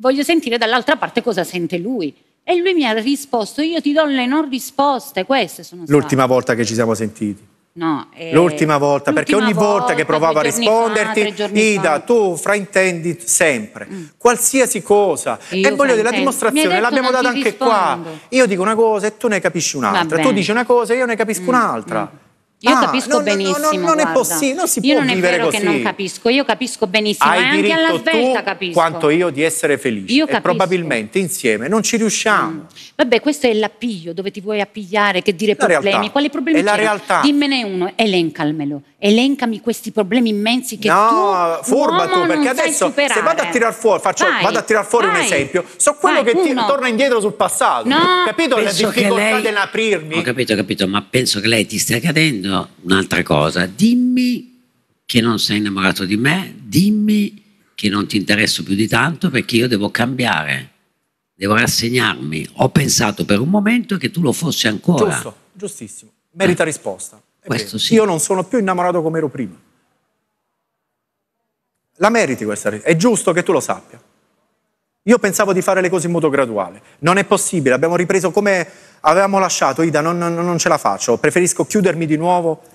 voglio sentire dall'altra parte cosa sente lui. E lui mi ha risposto, io ti do le non risposte, queste sono state. L'ultima volta che ci siamo sentiti. No, eh, l'ultima volta, l'ultima perché ogni volta, volta che provavo a risponderti, fa, Ida, fa. tu fraintendi sempre, mm. qualsiasi cosa. Io e voglio dire, la dimostrazione l'abbiamo data anche rispondo. qua. Io dico una cosa e tu ne capisci un'altra. Tu dici una cosa e io ne capisco mm. un'altra. Mm. Io ah, capisco no, benissimo. No, no, non guarda. è possibile, non si io può non vivere così. Io non è vero così. che non capisco, io capisco benissimo. Hai e eh, anche alla svelta capisco. Quanto io di essere felice. Io e probabilmente insieme non ci riusciamo. Mm. Vabbè, questo è l'appiglio dove ti vuoi appigliare, che dire la problemi. Realtà. Quali problemi? È la realtà. Dimmene uno, elencarmelo elencami questi problemi immensi che no, tu forbato perché adesso se vado a tirar fuori faccio, vai, vado a tirar fuori vai, un esempio so quello vai, che ti, torna indietro sul passato no, capito le difficoltà lei... nell'aprirmi ho capito ho capito ma penso che lei ti stia cadendo un'altra cosa dimmi che non sei innamorato di me dimmi che non ti interesso più di tanto perché io devo cambiare devo rassegnarmi ho pensato per un momento che tu lo fossi ancora giusto giustissimo merita eh. risposta questo sì. Io non sono più innamorato come ero prima. La meriti questa risposta, è giusto che tu lo sappia. Io pensavo di fare le cose in modo graduale, non è possibile, abbiamo ripreso come avevamo lasciato, Ida, non, non, non ce la faccio, preferisco chiudermi di nuovo